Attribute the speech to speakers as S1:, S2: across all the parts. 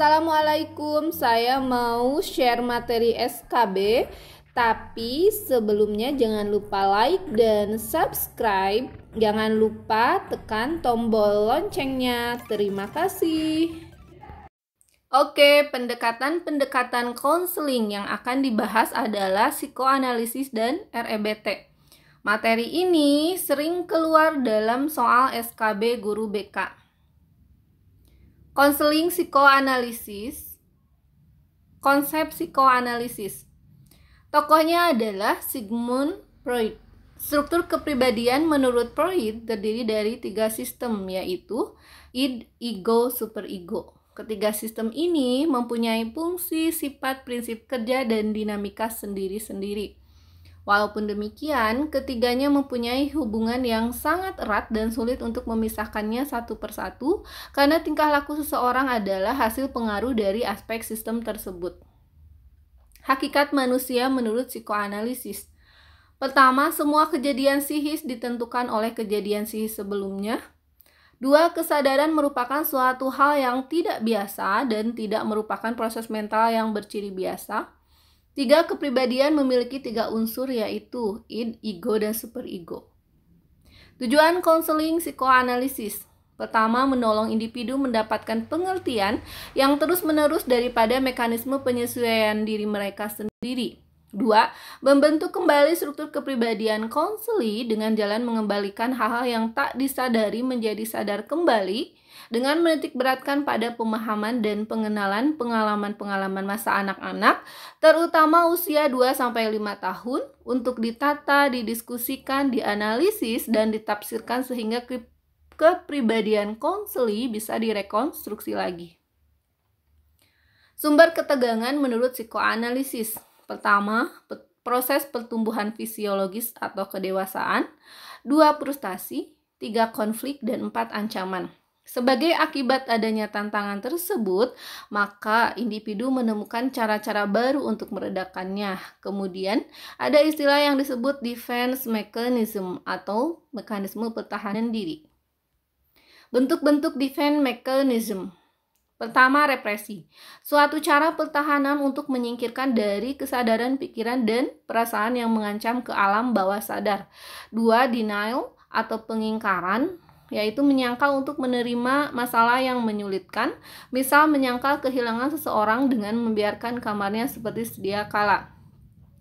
S1: Assalamualaikum, saya mau share materi SKB Tapi sebelumnya jangan lupa like dan subscribe Jangan lupa tekan tombol loncengnya Terima kasih Oke, pendekatan-pendekatan konseling yang akan dibahas adalah psikoanalisis dan REBT Materi ini sering keluar dalam soal SKB guru BK. Konseling psikoanalisis. Konsep psikoanalisis. Tokohnya adalah Sigmund Freud. Struktur kepribadian menurut Freud terdiri dari tiga sistem yaitu id, ego, superego. Ketiga sistem ini mempunyai fungsi, sifat, prinsip kerja, dan dinamika sendiri-sendiri. Walaupun demikian, ketiganya mempunyai hubungan yang sangat erat dan sulit untuk memisahkannya satu persatu karena tingkah laku seseorang adalah hasil pengaruh dari aspek sistem tersebut. Hakikat manusia menurut psikoanalisis. Pertama, semua kejadian sihis ditentukan oleh kejadian sihis sebelumnya. Dua, kesadaran merupakan suatu hal yang tidak biasa dan tidak merupakan proses mental yang berciri biasa. Tiga kepribadian memiliki tiga unsur yaitu id, ego, dan superego. Tujuan konseling psikoanalisis Pertama, menolong individu mendapatkan pengertian yang terus-menerus daripada mekanisme penyesuaian diri mereka sendiri. Dua, membentuk kembali struktur kepribadian konseli dengan jalan mengembalikan hal-hal yang tak disadari menjadi sadar kembali dengan menitik beratkan pada pemahaman dan pengenalan pengalaman-pengalaman masa anak-anak, terutama usia 2-5 tahun, untuk ditata, didiskusikan, dianalisis, dan ditafsirkan sehingga kepribadian konseli bisa direkonstruksi lagi. Sumber ketegangan menurut psikoanalisis Pertama, proses pertumbuhan fisiologis atau kedewasaan, dua frustasi, tiga konflik, dan empat ancaman. Sebagai akibat adanya tantangan tersebut, maka individu menemukan cara-cara baru untuk meredakannya. Kemudian, ada istilah yang disebut defense mechanism atau mekanisme pertahanan diri. Bentuk-bentuk defense mechanism Pertama, represi. Suatu cara pertahanan untuk menyingkirkan dari kesadaran pikiran dan perasaan yang mengancam ke alam bawah sadar. Dua, denial atau pengingkaran yaitu menyangkal untuk menerima masalah yang menyulitkan, misal menyangkal kehilangan seseorang dengan membiarkan kamarnya seperti sedia kala.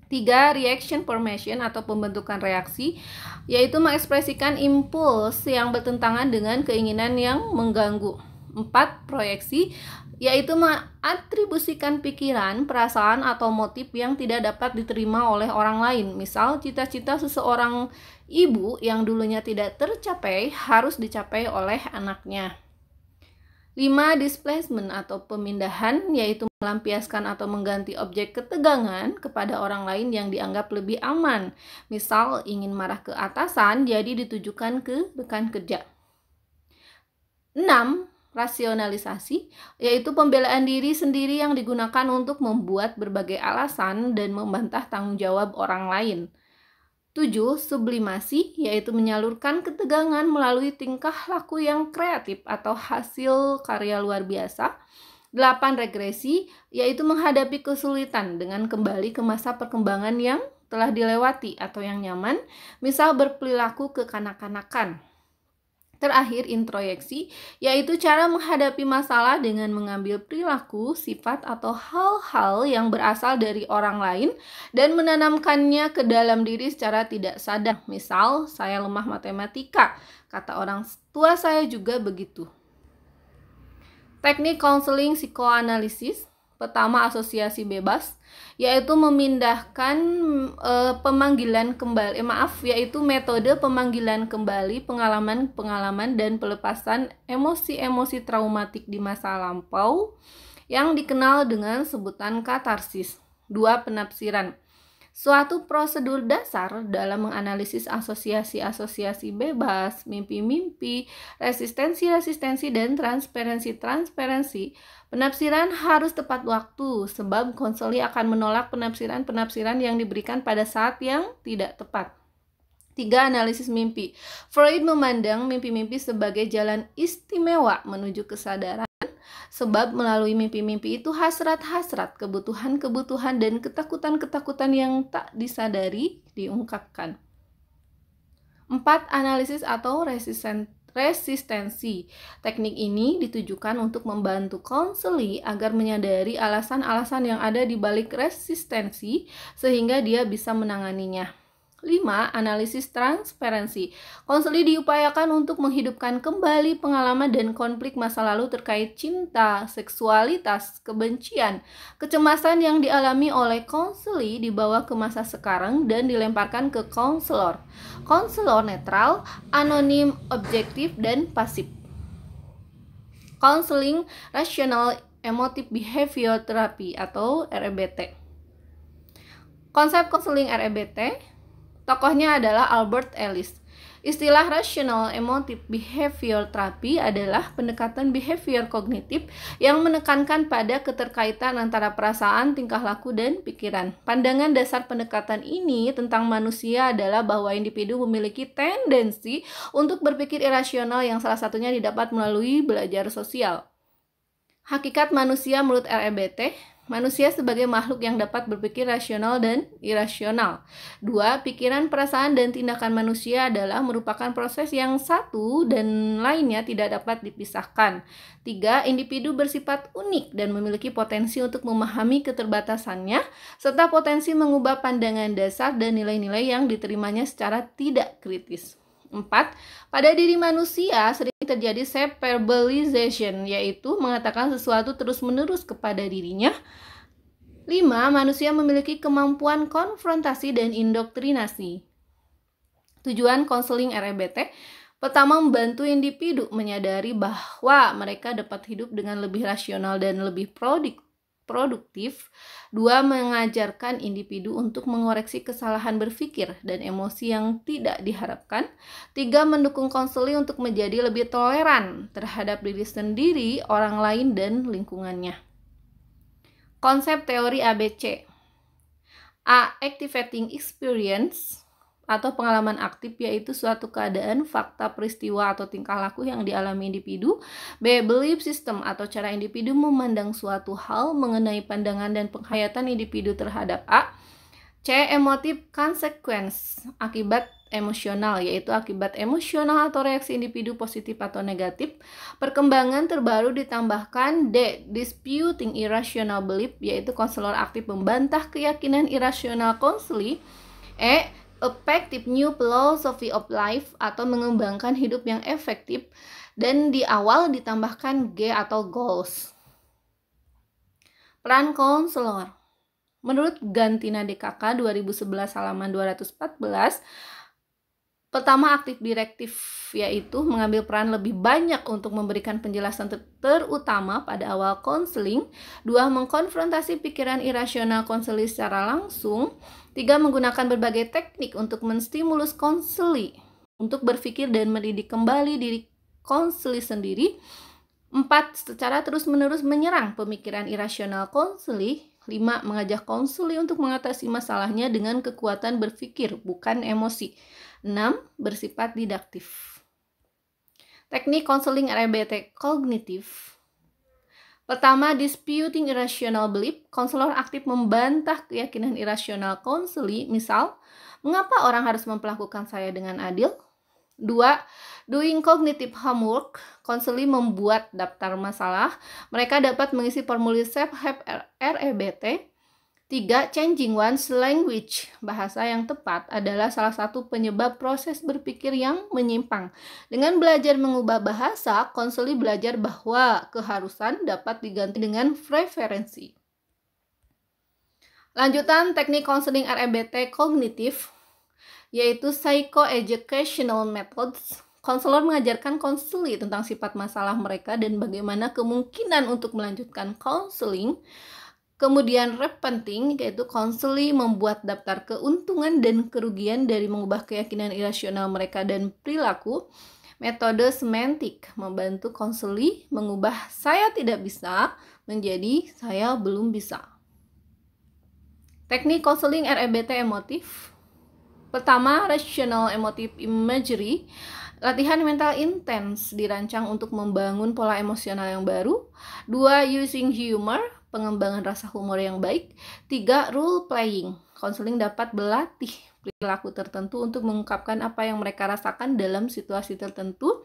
S1: Tiga, reaction formation atau pembentukan reaksi, yaitu mengekspresikan impuls yang bertentangan dengan keinginan yang mengganggu. 4. Proyeksi yaitu mengatribusikan pikiran, perasaan, atau motif yang tidak dapat diterima oleh orang lain. Misal, cita-cita seseorang ibu yang dulunya tidak tercapai harus dicapai oleh anaknya. 5. Displacement atau pemindahan yaitu melampiaskan atau mengganti objek ketegangan kepada orang lain yang dianggap lebih aman. Misal ingin marah ke atasan jadi ditujukan ke rekan kerja. 6 rasionalisasi, yaitu pembelaan diri sendiri yang digunakan untuk membuat berbagai alasan dan membantah tanggung jawab orang lain. 7. Sublimasi, yaitu menyalurkan ketegangan melalui tingkah laku yang kreatif atau hasil karya luar biasa. 8. Regresi, yaitu menghadapi kesulitan dengan kembali ke masa perkembangan yang telah dilewati atau yang nyaman, misal berperilaku kekanak-kanakan. Terakhir, introyeksi, yaitu cara menghadapi masalah dengan mengambil perilaku, sifat, atau hal-hal yang berasal dari orang lain dan menanamkannya ke dalam diri secara tidak sadar. Misal, saya lemah matematika, kata orang tua saya juga begitu. Teknik counseling psikoanalisis pertama asosiasi bebas yaitu memindahkan e, pemanggilan kembali eh, maaf yaitu metode pemanggilan kembali pengalaman-pengalaman dan pelepasan emosi-emosi traumatik di masa lampau yang dikenal dengan sebutan katarsis dua penafsiran suatu prosedur dasar dalam menganalisis asosiasi-asosiasi bebas, mimpi-mimpi, resistensi-resistensi, dan transparansi-transparansi. Penafsiran harus tepat waktu, sebab konsoli akan menolak penafsiran-penafsiran yang diberikan pada saat yang tidak tepat. Tiga analisis mimpi. Freud memandang mimpi-mimpi sebagai jalan istimewa menuju kesadaran Sebab melalui mimpi-mimpi itu hasrat-hasrat, kebutuhan-kebutuhan, dan ketakutan-ketakutan yang tak disadari diungkapkan. Empat Analisis atau resisten resistensi. Teknik ini ditujukan untuk membantu konseli agar menyadari alasan-alasan yang ada di balik resistensi sehingga dia bisa menanganinya. 5. Analisis transparansi. Konseli diupayakan untuk menghidupkan kembali pengalaman dan konflik masa lalu terkait cinta, seksualitas, kebencian, kecemasan yang dialami oleh konseli dibawa ke masa sekarang dan dilemparkan ke konselor. Konselor netral, anonim, objektif, dan pasif. konseling Rational Emotive Behavior Therapy atau REBT. Konsep konseling REBT Tokohnya adalah Albert Ellis. Istilah rational emotive behavior therapy adalah pendekatan behavior kognitif yang menekankan pada keterkaitan antara perasaan, tingkah laku, dan pikiran. Pandangan dasar pendekatan ini tentang manusia adalah bahwa individu memiliki tendensi untuk berpikir irasional yang salah satunya didapat melalui belajar sosial. Hakikat manusia menurut REBT, Manusia sebagai makhluk yang dapat berpikir rasional dan irasional. Dua, pikiran, perasaan, dan tindakan manusia adalah merupakan proses yang satu dan lainnya tidak dapat dipisahkan. Tiga, individu bersifat unik dan memiliki potensi untuk memahami keterbatasannya, serta potensi mengubah pandangan dasar dan nilai-nilai yang diterimanya secara tidak kritis. 4. Pada diri manusia sering terjadi separabilization, yaitu mengatakan sesuatu terus-menerus kepada dirinya. 5. Manusia memiliki kemampuan konfrontasi dan indoktrinasi. Tujuan konseling REBT Pertama, membantu individu menyadari bahwa mereka dapat hidup dengan lebih rasional dan lebih produktif produktif, dua mengajarkan individu untuk mengoreksi kesalahan berpikir dan emosi yang tidak diharapkan, tiga mendukung konseli untuk menjadi lebih toleran terhadap diri sendiri, orang lain, dan lingkungannya. Konsep teori ABC A. Activating Experience atau pengalaman aktif yaitu suatu keadaan, fakta, peristiwa atau tingkah laku yang dialami individu. B. Belief system atau cara individu memandang suatu hal mengenai pandangan dan penghayatan individu terhadap A. C. Emotive consequence akibat emosional yaitu akibat emosional atau reaksi individu positif atau negatif. Perkembangan terbaru ditambahkan D. Disputing irrational belief yaitu konselor aktif membantah keyakinan irasional konseli. E effective new philosophy of life atau mengembangkan hidup yang efektif dan di awal ditambahkan G atau goals. Peran konselor. Menurut Gantina DKK 2011 halaman 214, pertama aktif direktif yaitu mengambil peran lebih banyak untuk memberikan penjelasan ter terutama pada awal konseling, dua mengkonfrontasi pikiran irasional konseli secara langsung, Tiga, menggunakan berbagai teknik untuk menstimulus konseli untuk berpikir dan mendidik kembali diri konseli sendiri. Empat, secara terus-menerus menyerang pemikiran irasional konseli. Lima, mengajak konseli untuk mengatasi masalahnya dengan kekuatan berpikir, bukan emosi. Enam, bersifat didaktif. Teknik konseling RBT kognitif Pertama, disputing irrational belief. Konselor aktif membantah keyakinan irasional konseli, misal, mengapa orang harus memperlakukan saya dengan adil? Dua, doing cognitive homework. Konseli membuat daftar masalah. Mereka dapat mengisi formulir self-help REBT Tiga, changing one's language, bahasa yang tepat adalah salah satu penyebab proses berpikir yang menyimpang. Dengan belajar mengubah bahasa, konseli belajar bahwa keharusan dapat diganti dengan preferensi. Lanjutan teknik konseling RMBT kognitif, yaitu psychoeducational methods. Konselor mengajarkan konseli tentang sifat masalah mereka dan bagaimana kemungkinan untuk melanjutkan konseling. Kemudian rep penting yaitu konseli membuat daftar keuntungan dan kerugian dari mengubah keyakinan irasional mereka dan perilaku. Metode semantik membantu konseli mengubah saya tidak bisa menjadi saya belum bisa. Teknik konseling REBT emotif. Pertama, rational emotive imagery. Latihan mental intens dirancang untuk membangun pola emosional yang baru. Dua, using humor pengembangan rasa humor yang baik. Tiga, role playing. Konseling dapat berlatih perilaku tertentu untuk mengungkapkan apa yang mereka rasakan dalam situasi tertentu.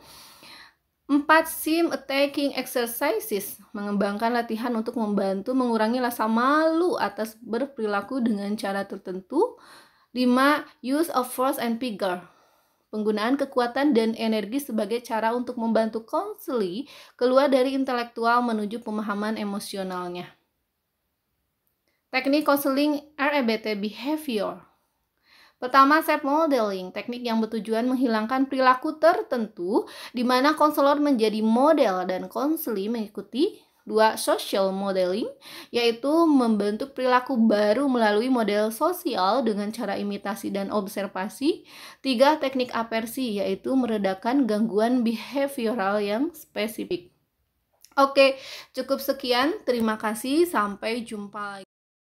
S1: Empat, sim attacking exercises. Mengembangkan latihan untuk membantu mengurangi rasa malu atas berperilaku dengan cara tertentu. Lima, use of force and figure Penggunaan kekuatan dan energi sebagai cara untuk membantu konseli keluar dari intelektual menuju pemahaman emosionalnya. Teknik konseling REBT Behavior Pertama, set modeling, teknik yang bertujuan menghilangkan perilaku tertentu di mana konselor menjadi model dan konseli mengikuti Dua, social modeling, yaitu membentuk perilaku baru melalui model sosial dengan cara imitasi dan observasi. Tiga, teknik apersi yaitu meredakan gangguan behavioral yang spesifik. Oke, cukup sekian. Terima kasih. Sampai jumpa lagi.